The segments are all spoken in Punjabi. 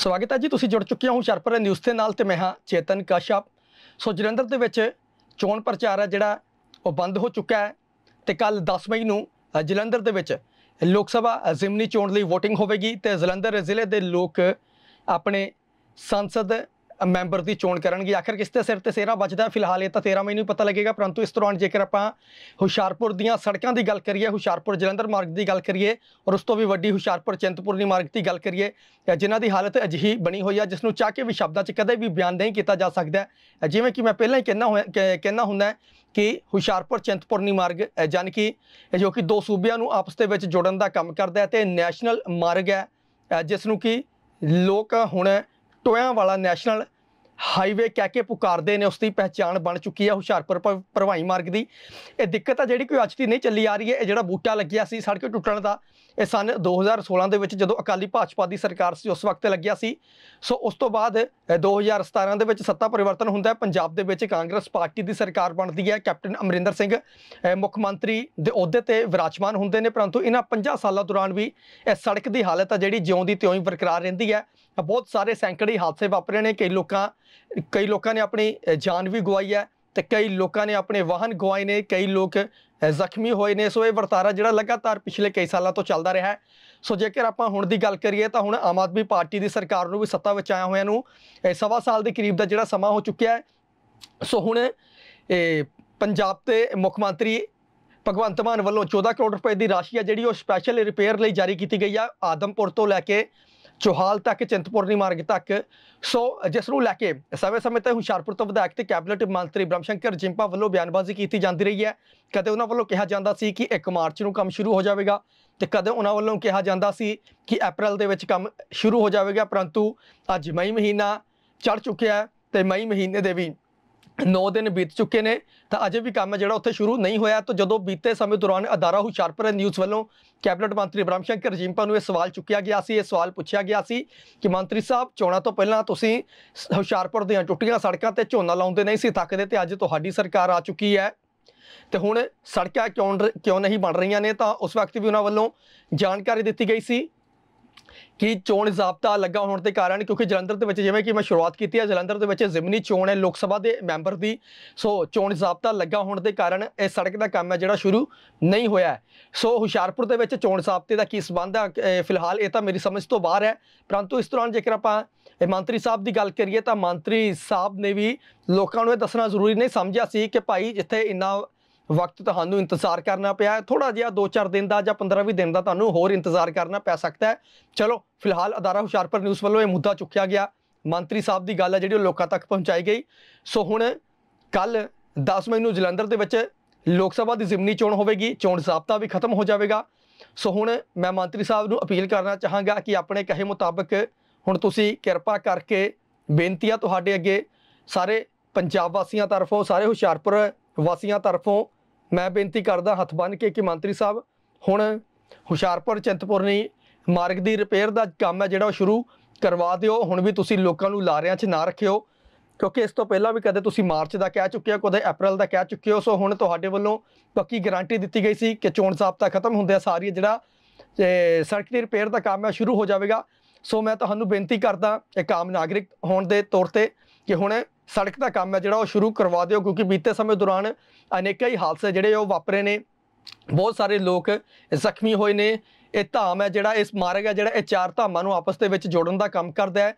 ਸਵਾਗਤ ਹੈ ਜੀ ਤੁਸੀਂ ਜੁੜ ਚੁੱਕੇ ਹੋ ਹੁਸ਼ਿਆਰਪੁਰ ਨਿਊਜ਼ ਦੇ ਨਾਲ ਤੇ ਮੈਂ ਹਾਂ ਚੇਤਨ ਕਾਸ਼ਪ ਸੋ ਜਲੰਧਰ ਦੇ ਵਿੱਚ ਚੋਣ ਪ੍ਰਚਾਰ ਹੈ ਜਿਹੜਾ ਉਹ ਬੰਦ ਹੋ ਚੁੱਕਾ ਹੈ ਤੇ ਕੱਲ 10 ਮਈ ਨੂੰ ਜਲੰਧਰ ਦੇ ਵਿੱਚ ਲੋਕ ਸਭਾ ਜ਼ਿਮਨੀ ਚੋਣ ਲਈ VOTING ਹੋਵੇਗੀ ਤੇ ਜਲੰਧਰ ਜ਼ਿਲ੍ਹੇ ਦੇ ਲੋਕ ਆਪਣੇ ਸੰਸਦ ਮੈਂਬਰ ਦੀ ਚੋਣ ਕਰਨਗੇ ਆਖਰ ਕਿਸ ਤੇ ਸਿਰ ਤੇ ਸੇਰਾ ਵੱਜਦਾ ਫਿਲਹਾਲ ਇਹ ਤਾਂ 13 ਮਹੀਨੇ ਪਤਾ ਲੱਗੇਗਾ ਪਰੰਤੂ ਇਸ ਦੌਰਾਨ ਜੇਕਰ ਆਪਾਂ ਹੁਸ਼ਿਆਰਪੁਰ ਦੀਆਂ ਸੜਕਾਂ ਦੀ ਗੱਲ ਕਰੀਏ ਹੁਸ਼ਿਆਰਪੁਰ ਜਲੰਧਰ ਮਾਰਗ ਦੀ ਗੱਲ ਕਰੀਏ ਔਰ ਉਸ ਤੋਂ ਵੀ ਵੱਡੀ ਹੁਸ਼ਿਆਰਪੁਰ ਚਿੰਤਪੁਰਨੀ ਮਾਰਗ ਦੀ ਗੱਲ ਕਰੀਏ ਜਿਨ੍ਹਾਂ ਦੀ ਹਾਲਤ ਅਜਿਹੀ ਬਣੀ ਹੋਈ ਆ ਜਿਸ ਨੂੰ ਚਾਹ ਕੇ ਵੀ ਸ਼ਬਦਾਂ 'ਚ ਕਦੇ ਵੀ ਬਿਆਨ ਨਹੀਂ ਕੀਤਾ ਜਾ ਸਕਦਾ ਜਿਵੇਂ ਕਿ ਮੈਂ ਪਹਿਲਾਂ ਹੀ ਕਹਿਣਾ ਕਹਿਣਾ ਹੁੰਦਾ ਕਿ ਹੁਸ਼ਿਆਰਪੁਰ ਚਿੰਤਪੁਰਨੀ ਮਾਰਗ ਜਨ ਕਿ ਜੋ ਕਿ ਦੋ ਸੂਬਿਆਂ ਨੂੰ ਆਪਸ ਦੇ ਵਿੱਚ ਜੋੜਨ ਦਾ ਕੰਮ ਕਰਦਾ ਹੈ ਤੇ ਨੈਸ਼ਨਲ ਮਾਰਗ ਹੈ ਜਿਸ ਨੂੰ ਕਿ ਲੋਕ ਹੁਣ ਟੋਇਆਂ ਵਾਲਾ ਨੈਸ਼ਨਲ ਹਾਈਵੇ ਕਹਿ ਕੇ ਪੁਕਾਰਦੇ ਨੇ ਉਸ ਦੀ ਪਹਿਚਾਨ ਬਣ ਚੁੱਕੀ ਹੈ ਹੁਸ਼ਿਆਰਪੁਰ ਪਰਵਾਈ ਮਾਰਗ ਦੀ ਇਹ ਦਿੱਕਤ ਆ ਜਿਹੜੀ ਕੋਈ ਅੱਜ ਦੀ ਨਹੀਂ ਚੱਲੀ ਆ ਰਹੀ ਹੈ ਇਹ ਜਿਹੜਾ ਬੂਟਾ ਲੱਗਿਆ ਸੀ ਸੜਕ ਟੁੱਟਣ ਦਾ ਇਹ ਸਨ 2016 ਦੇ ਵਿੱਚ ਜਦੋਂ ਅਕਾਲੀ ਭਾਜਪਾ ਦੀ ਸਰਕਾਰ ਸੀ ਉਸ ਵਕਤ ਲੱਗਿਆ ਸੀ ਸੋ ਉਸ ਤੋਂ ਬਾਅਦ 2017 ਦੇ ਵਿੱਚ ਸੱਤਾ ਪਰਿਵਰਤਨ ਹੁੰਦਾ ਹੈ ਪੰਜਾਬ ਦੇ ਵਿੱਚ ਕਾਂਗਰਸ ਪਾਰਟੀ ਦੀ ਸਰਕਾਰ ਬਣਦੀ ਹੈ ਕੈਪਟਨ ਅਮਰਿੰਦਰ ਸਿੰਘ ਮੁੱਖ ਮੰਤਰੀ ਦੇ ਅਹੁਦੇ ਤੇ ਵਿਰਾਜਮਾਨ ਹੁੰਦੇ ਨੇ ਪਰੰਤੂ ਇਹਨਾਂ 50 ਸਾਲਾਂ ਦੌਰਾਨ ਵੀ ਇਹ ਸੜਕ ਦੀ ਹਾਲਤ ਆ ਜਿਹੜੀ ਜਿਉਂ ਦੀ ਤਿਉਂ ਹੀ ਬਰਕਰਾਰ ਰਹਿੰਦੀ ਹੈ ਬਹੁਤ ਸਾਰੇ ਸੈਂਕੜੇ ਹਾਦਸੇ ਵਾਪਰੇ ਨੇ ਕਈ ਲੋਕਾਂ ਕਈ ਲੋਕਾਂ ਨੇ ਆਪਣੀ ਜਾਨ ਵੀ ਗਵਾਈ ਹੈ ਤੇ ਕਈ ਲੋਕਾਂ ਨੇ ਆਪਣੇ ਵਾਹਨ ਗਵਾਏ ਨੇ ਕਈ ਲੋਕ ਜ਼ਖਮੀ ਹੋਏ ਨੇ ਸੋ ਇਹ ਵਰਤਾਰਾ ਜਿਹੜਾ ਲਗਾਤਾਰ ਪਿਛਲੇ ਕਈ ਸਾਲਾਂ ਤੋਂ ਚੱਲਦਾ ਰਿਹਾ ਹੈ ਸੋ ਜੇਕਰ ਆਪਾਂ ਹੁਣ ਦੀ ਗੱਲ ਕਰੀਏ ਤਾਂ ਹੁਣ ਆਮ ਆਦਮੀ ਪਾਰਟੀ ਦੀ ਸਰਕਾਰ ਨੂੰ ਵੀ ਸੱਤਾ ਵਿੱਚ ਆਇਆ ਹੋਇਆਂ ਨੂੰ ਸਵਾ ਸਾਲ ਦੇ ਕਰੀਬ ਦਾ ਜਿਹੜਾ ਸਮਾਂ ਹੋ ਚੁੱਕਿਆ ਹੈ ਸੋ ਹੁਣ ਪੰਜਾਬ ਤੇ ਮੁੱਖ ਮੰਤਰੀ ਭਗਵੰਤ ਮਾਨ ਵੱਲੋਂ 14 ਕਰੋੜ ਰੁਪਏ ਦੀ ਰਾਸ਼ੀ ਆ ਜਿਹੜੀ ਉਹ ਸਪੈਸ਼ਲ ਰਿਪੇਅਰ ਲਈ ਜਾਰੀ ਕੀਤੀ ਗਈ ਆ ਆਦਮਪੁਰ ਤੋਂ ਲੈ ਕੇ ਚੋਹਾਲ ਤੱਕ ਚਿੰਤਪੁਰਨੀ ਮਾਰਗ ਤੱਕ ਸੋ ਜਿਸ ਨੂੰ ਲੈ ਕੇ ਸਮੇਂ ਸਮੇਂ ਤੇ ਹੁਸ਼ਿਆਰਪੁਰ ਤੋਂ ਵਿਧਾਇਕ ਤੇ ਕੈਬਨਿਟ ਮੰਤਰੀ ਬ੍ਰਹਮਸ਼ੰਕਰ ਜਿੰਪਾ ਵੱਲੋਂ ਬਿਆਨਬਾਜ਼ੀ ਕੀਤੀ ਜਾਂਦੀ ਰਹੀ ਹੈ ਕਦੇ ਉਹਨਾਂ ਵੱਲੋਂ ਕਿਹਾ ਜਾਂਦਾ ਸੀ ਕਿ 1 ਮਾਰਚ ਨੂੰ ਕੰਮ ਸ਼ੁਰੂ ਹੋ ਜਾਵੇਗਾ ਤੇ ਕਦੇ ਉਹਨਾਂ ਵੱਲੋਂ ਕਿਹਾ ਜਾਂਦਾ ਸੀ ਕਿ ਅਪ੍ਰੈਲ ਦੇ ਵਿੱਚ ਕੰਮ ਸ਼ੁਰੂ ਹੋ ਜਾਵੇਗਾ ਪਰੰਤੂ ਅੱਜ ਮਈ ਮਹੀਨਾ ਚੜ ਚੁੱਕਿਆ ਹੈ ਤੇ ਮਈ ਮਹੀਨੇ ਦੇ ਵੀ 9 ਦਿਨ ਬੀਤ ਚੁੱਕੇ ਨੇ ਤਾਂ ਅਜੇ ਵੀ ਕੰਮ ਜਿਹੜਾ ਉੱਥੇ ਸ਼ੁਰੂ ਨਹੀਂ ਹੋਇਆ ਤਾਂ ਜਦੋਂ ਬੀਤੇ ਸਮੇਂ ਦੌਰਾਨ ਅਦਾਰਾ ਹੁਸ਼ਿਆਰਪੁਰ ਨਿਊਜ਼ ਵੱਲੋਂ ਕੈਬਨਿਟ ਮੰਤਰੀ ਬ੍ਰਹਮ ਸ਼ੰਕਰ ਰਜੀਮਪਾ ਨੂੰ ਇਹ ਸਵਾਲ ਚੁੱਕਿਆ ਗਿਆ ਸੀ ਇਹ ਸਵਾਲ ਪੁੱਛਿਆ ਗਿਆ ਸੀ ਕਿ ਮੰਤਰੀ ਸਾਹਿਬ ਚੋਣਾਂ ਤੋਂ ਪਹਿਲਾਂ ਤੁਸੀਂ ਹੁਸ਼ਿਆਰਪੁਰ ਦੀਆਂ ਟੁੱਟੀਆਂ ਸੜਕਾਂ ਤੇ ਝੋਨਾ ਲਾਉਂਦੇ ਨਹੀਂ ਸੀ ਥੱਕਦੇ ਤੇ ਅੱਜ ਤੁਹਾਡੀ ਸਰਕਾਰ ਆ ਚੁੱਕੀ ਹੈ ਤੇ ਹੁਣ ਸੜਕਾਂ ਕਿਉਂ ਕਿਉਂ ਨਹੀਂ ਬਣ ਰਹੀਆਂ ਨੇ ਤਾਂ ਉਸ ਵਕਤ ਵੀ ਉਹਨਾਂ ਵੱਲੋਂ ਜਾਣਕਾਰੀ ਦਿੱਤੀ ਗਈ ਸੀ ਕਿ ਚੋਣ ਜ਼ਾਬਤਾ ਲੱਗਾ ਹੋਣ ਦੇ ਕਾਰਨ ਕਿਉਂਕਿ ਜਲੰਧਰ ਦੇ ਵਿੱਚ ਜਿਵੇਂ ਕਿ ਮੈਂ ਸ਼ੁਰੂਆਤ ਕੀਤੀ ਹੈ ਜਲੰਧਰ ਦੇ ਵਿੱਚ ਜ਼ਿਮਨੀ ਚੋਣ ਹੈ ਲੋਕ ਸਭਾ ਦੇ ਮੈਂਬਰ ਦੀ ਸੋ ਚੋਣ ਜ਼ਾਬਤਾ ਲੱਗਾ ਹੋਣ ਦੇ ਕਾਰਨ ਇਹ ਸੜਕ ਦਾ ਕੰਮ ਹੈ ਜਿਹੜਾ ਸ਼ੁਰੂ ਨਹੀਂ ਹੋਇਆ ਸੋ ਹੁਸ਼ਿਆਰਪੁਰ ਦੇ ਵਿੱਚ ਚੋਣ ਜ਼ਾਬਤੇ ਦਾ ਕੀ ਸਬੰਧ ਹੈ ਫਿਲਹਾਲ ਇਹ ਤਾਂ ਮੇਰੀ ਸਮਝ ਤੋਂ ਬਾਹਰ ਹੈ ਪਰੰਤੂ ਇਸ ਦੌਰਾਨ ਜੇਕਰ ਆਪਾਂ ਮੰਤਰੀ ਸਾਹਿਬ ਦੀ ਗੱਲ ਕਰੀਏ ਤਾਂ ਮੰਤਰੀ ਸਾਹਿਬ ਨੇ ਵੀ ਲੋਕਾਂ ਨੂੰ ਇਹ ਦੱਸਣਾ ਜ਼ਰੂਰੀ ਨਹੀਂ ਸਮਝਿਆ ਸੀ ਕਿ ਭਾਈ ਜਿੱਥੇ ਇੰਨਾ ਵਕਤ ਤੁਹਾਨੂੰ ਇੰਤਜ਼ਾਰ ਕਰਨਾ ਪਿਆ ਹੈ ਥੋੜਾ ਜਿਹਾ 2-4 ਦਿਨ ਦਾ ਜਾਂ 15-20 ਦਿਨ ਦਾ ਤੁਹਾਨੂੰ ਹੋਰ ਇੰਤਜ਼ਾਰ ਕਰਨਾ ਪੈ ਸਕਦਾ ਹੈ ਚਲੋ ਫਿਲਹਾਲ ਅਦਾਰਾ ਹੁਸ਼ਿਆਰਪੁਰ ਨਿਊਜ਼ ਵੱਲੋਂ ਇਹ ਮੁੱਦਾ ਚੁੱਕਿਆ ਗਿਆ ਮੰਤਰੀ ਸਾਹਿਬ ਦੀ ਗੱਲ ਹੈ ਜਿਹੜੀ ਉਹ ਲੋਕਾਂ ਤੱਕ ਪਹੁੰਚਾਈ ਗਈ ਸੋ ਹੁਣ ਕੱਲ 10 ਮਈ ਨੂੰ ਜਲੰਧਰ ਦੇ ਵਿੱਚ ਲੋਕ ਸਭਾ ਦੀ ਜ਼ਿਮਨੀ ਚੋਣ ਹੋਵੇਗੀ ਚੋਣ ਜ਼ਾਬਤਾ ਵੀ ਖਤਮ ਹੋ ਜਾਵੇਗਾ ਸੋ ਹੁਣ ਮੈਂ ਮੰਤਰੀ ਸਾਹਿਬ ਨੂੰ ਅਪੀਲ ਕਰਨਾ ਚਾਹਾਂਗਾ ਕਿ ਆਪਣੇ ਕਹੇ ਮੁਤਾਬਕ ਹੁਣ ਤੁਸੀਂ ਕਿਰਪਾ ਕਰਕੇ ਬੇਨਤੀਆਂ ਤੁਹਾਡੇ ਅੱਗੇ ਸਾਰੇ ਪੰਜਾਬ ਵਾਸੀਆਂ ਤਰਫੋਂ ਸਾਰੇ ਹੁਸ਼ਿਆਰਪੁਰ ਵਾਸੀਆਂ ਤਰਫੋਂ ਮੈਂ ਬੇਨਤੀ ਕਰਦਾ ਹੱਥ ਬੰਨ ਕੇ ਕਿ ਮੰਤਰੀ ਸਾਹਿਬ ਹੁਣ ਹੁਸ਼ਿਆਰਪੁਰ ਚਿੰਤਪੁਰਨੀ ਮਾਰਗ ਦੀ ਰਿਪੇਅਰ ਦਾ ਕੰਮ ਹੈ ਜਿਹੜਾ ਉਹ ਸ਼ੁਰੂ ਕਰਵਾ ਦਿਓ ਹੁਣ ਵੀ ਤੁਸੀਂ ਲੋਕਾਂ ਨੂੰ ਲਾਰਿਆਂ 'ਚ ਨਾ ਰੱਖਿਓ ਕਿਉਂਕਿ ਇਸ ਤੋਂ ਪਹਿਲਾਂ ਵੀ ਕਦੇ ਤੁਸੀਂ ਮਾਰਚ ਦਾ ਕਹਿ ਚੁੱਕੇ ਹੋ ਕਦੇ ਅਪ੍ਰੈਲ ਦਾ ਕਹਿ ਚੁੱਕੇ ਹੋ ਸੋ ਹੁਣ ਤੁਹਾਡੇ ਵੱਲੋਂ ਪੱਕੀ ਗਾਰੰਟੀ ਦਿੱਤੀ ਗਈ ਸੀ ਕਿ ਚੋਣ ਤੱਕ ਖਤਮ ਆ ਸਾਰੀ ਜਿਹੜਾ ਸੜਕ ਦੀ ਰਿਪੇਅਰ ਦਾ ਕੰਮ ਹੈ ਸ਼ੁਰੂ ਹੋ ਜਾਵੇਗਾ ਸੋ ਮੈਂ ਤੁਹਾਨੂੰ ਬੇਨਤੀ ਕਰਦਾ ਇੱਕ ਆਮ ਨਾਗਰਿਕ ਹੋਣ ਦੇ ਤੌਰ ਤੇ ਕਿ ਹੁਣ ਸੜਕ ਦਾ ਕੰਮ ਹੈ ਜਿਹੜਾ ਉਹ ਸ਼ੁਰੂ ਕਰਵਾ ਦਿਓ ਕਿਉਂਕਿ ਬੀਤੇ ਸਮੇਂ ਦੌਰਾਨ ਅਨੇਕਾਂ ਹੀ ਹਾਦਸੇ ਜਿਹੜੇ ਉਹ ਵਾਪਰੇ ਨੇ ਬਹੁਤ ਸਾਰੇ ਲੋਕ ਜ਼ਖਮੀ ਹੋਏ ਨੇ ਇਹ ਧਾਮ ਹੈ ਜਿਹੜਾ ਇਸ ਮਾਰਗ ਹੈ ਜਿਹੜਾ ਇਹ ਚਾਰ ਧਾਮਾਂ ਨੂੰ ਆਪਸ ਦੇ ਵਿੱਚ ਜੋੜਨ ਦਾ ਕੰਮ ਕਰਦਾ ਹੈ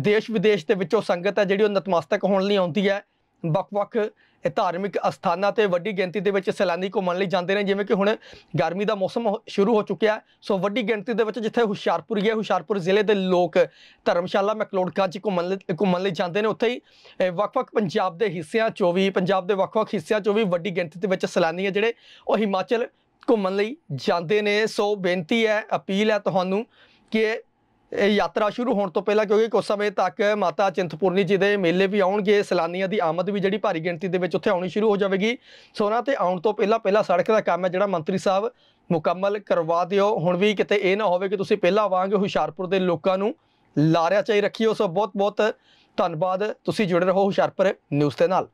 ਦੇਸ਼ ਵਿਦੇਸ਼ ਦੇ ਵਿੱਚੋਂ ਸੰਗਤ ਹੈ ਜਿਹੜੀ ਉਹ ਨਤਮਸਤਕ ਹੋਣ ਲਈ ਆਉਂਦੀ ਹੈ ਵੱਖ-ਵੱਖ ਧਾਰਮਿਕ ਅਸਥਾਨਾਂ ਤੇ ਵੱਡੀ ਗਿਣਤੀ ਦੇ ਵਿੱਚ ਸੈਲਾਨੀ ਘੁੰਮਣ ਲਈ ਜਾਂਦੇ ਨੇ ਜਿਵੇਂ ਕਿ ਹੁਣ ਗਰਮੀ ਦਾ ਮੌਸਮ ਸ਼ੁਰੂ ਹੋ ਚੁੱਕਿਆ ਸੋ ਵੱਡੀ ਗਿਣਤੀ ਦੇ ਵਿੱਚ ਜਿੱਥੇ ਹੁਸ਼ਿਆਰਪੁਰ ਗਿਆ ਹੁਸ਼ਿਆਰਪੁਰ ਜ਼ਿਲ੍ਹੇ ਦੇ ਲੋਕ ਧਰਮਸ਼ਾਲਾ ਚ ਘੁੰਮਣ ਲਈ ਘੁੰਮਣ ਲਈ ਜਾਂਦੇ ਨੇ ਉੱਥੇ ਹੀ ਵੱਖ-ਵੱਖ ਪੰਜਾਬ ਦੇ ਹਿੱਸਿਆਂ ਚੋਂ ਵੀ ਪੰਜਾਬ ਦੇ ਵੱਖ-ਵੱਖ ਹਿੱਸਿਆਂ ਚੋਂ ਵੀ ਵੱਡੀ ਗਿਣਤੀ ਦੇ ਵਿੱਚ ਸੈਲਾਨੀ ਜਿਹੜੇ ਉਹ ਹਿਮਾਚਲ ਘੁੰਮਣ ਲਈ ਜਾਂਦੇ ਨੇ ਸੋ ਬੇਨਤੀ ਹੈ ਅਪੀਲ ਹੈ ਤੁਹਾਨੂੰ ਕਿ ਯਾਤਰਾ ਸ਼ੁਰੂ ਹੋਣ ਤੋਂ ਪਹਿਲਾਂ ਕਿਉਂਕਿ ਕੁਝ ਸਮੇਂ ਤੱਕ ਮਾਤਾ ਚਿੰਤਪੁਰਨੀ ਜੀ ਦੇ ਮੇਲੇ ਵੀ ਆਉਣਗੇ ਸਲਾਨੀਆਂ ਦੀ ਆਮਦ ਵੀ ਜਿਹੜੀ ਭਾਰੀ ਗਿਣਤੀ ਦੇ ਵਿੱਚ ਉੱਥੇ ਆਉਣੀ ਸ਼ੁਰੂ ਹੋ ਜਾਵੇਗੀ ਸੋ ਉਹਨਾਂ ਤੇ ਆਉਣ ਤੋਂ ਪਹਿਲਾਂ ਪਹਿਲਾਂ ਸੜਕ ਦਾ ਕੰਮ ਹੈ ਜਿਹੜਾ ਮੰਤਰੀ ਸਾਹਿਬ ਮੁਕੰਮਲ ਕਰਵਾ ਦਿਓ ਹੁਣ ਵੀ ਕਿਤੇ ਇਹ ਨਾ ਹੋਵੇ ਕਿ ਤੁਸੀਂ ਪਹਿਲਾਂ ਵਾਂਗ ਹੁਸ਼ਿਆਰਪੁਰ ਦੇ ਲੋਕਾਂ ਨੂੰ ਲਾਰਿਆ ਚਾਹੀ ਰੱਖੀਓ ਸੋ ਬਹੁਤ ਬਹੁਤ ਧੰਨਵਾਦ ਤੁਸੀਂ ਜੁੜੇ ਰਹੋ ਹੁਸ਼ਿਆਰਪੁਰ ਨਿਊਜ਼ ਦੇ ਨਾਲ